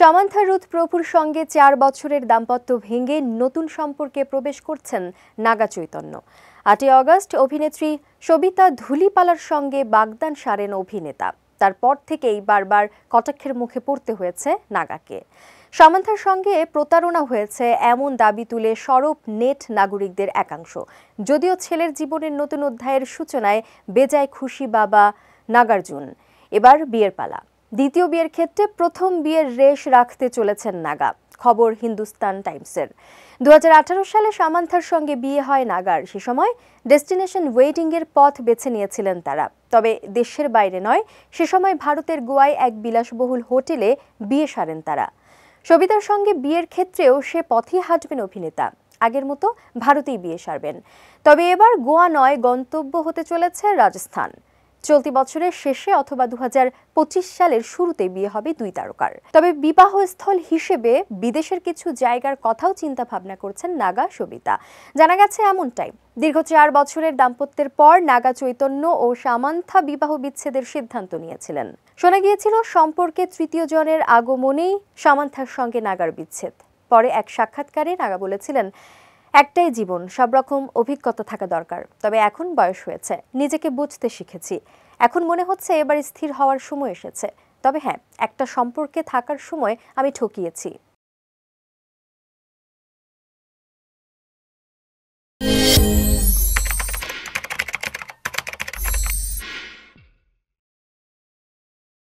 সমান্থা Ruth প্রভুর সঙ্গে চার বছরের দাম্পত্য ভেঙে নতুন সম্পর্কে প্রবেশ করছেন নাগা চৈতন্য আটই অগস্ট অভিনেত্রী সবিতা ধুলিপালার সঙ্গে বাগদান সারেন অভিনেতা তারপর থেকেই বারবার কটাক্ষের মুখে পড়তে হয়েছে নাগাকে সামান্থার সঙ্গে প্রতারণা হয়েছে এমন দাবি তুলে সরব নেট নাগরিকদের একাংশ যদিও ছেলের জীবনের নতুন অধ্যায়ের সূচনায় বেজায় খুশি বাবা নাগার্জুন এবার বিয়ের পালা দ্বিতীয় বিয়ের ক্ষেত্রে প্রথম বিয়ের রেশ রাখতে চলেছেন নাগা খবর হিন্দুস্তান টাইমসের দু সালে সামান্থার সঙ্গে বিয়ে হয় নাগার সে সময় ডেস্টিনেশন ওয়েডিংয়ের পথ বেছে নিয়েছিলেন তারা তবে দেশের বাইরে নয় সে সময় ভারতের গোয়ায় এক বিলাসবহুল হোটেলে বিয়ে সারেন তারা সবিতার সঙ্গে বিয়ের ক্ষেত্রেও সে পথই হাঁটবেন অভিনেতা আগের মতো ভারতেই বিয়ে সারবেন তবে এবার গোয়া নয় গন্তব্য হতে চলেছে রাজস্থান চলতি বছরের শেষে অথবা দু সালের শুরুতে বিয়ে হবে দুই তারকার তবে বিবাহস্থল হিসেবে বিদেশের কিছু জায়গার কথাও চিন্তা ভাবনা করছেন নাগা সবিতা জানা গেছে এমনটাই দীর্ঘ চার বছরের দাম্পত্যের পর নাগা চৈতন্য ও সামান্থা বিবাহ বিচ্ছেদের সিদ্ধান্ত নিয়েছিলেন শোনা গিয়েছিল সম্পর্কে তৃতীয় জনের আগমনেই সামান্থার সঙ্গে নাগার বিচ্ছেদ পরে এক সাক্ষাৎকারে নাগা বলেছিলেন একটাই জীবন সব রকম অভিজ্ঞতা থাকা দরকার তবে এখন বয়স হয়েছে নিজেকে বুঝতে শিখেছি এখন মনে হচ্ছে এবার স্থির হওয়ার সময় এসেছে তবে হ্যাঁ একটা সম্পর্কে থাকার সময় আমি ঠকিয়েছি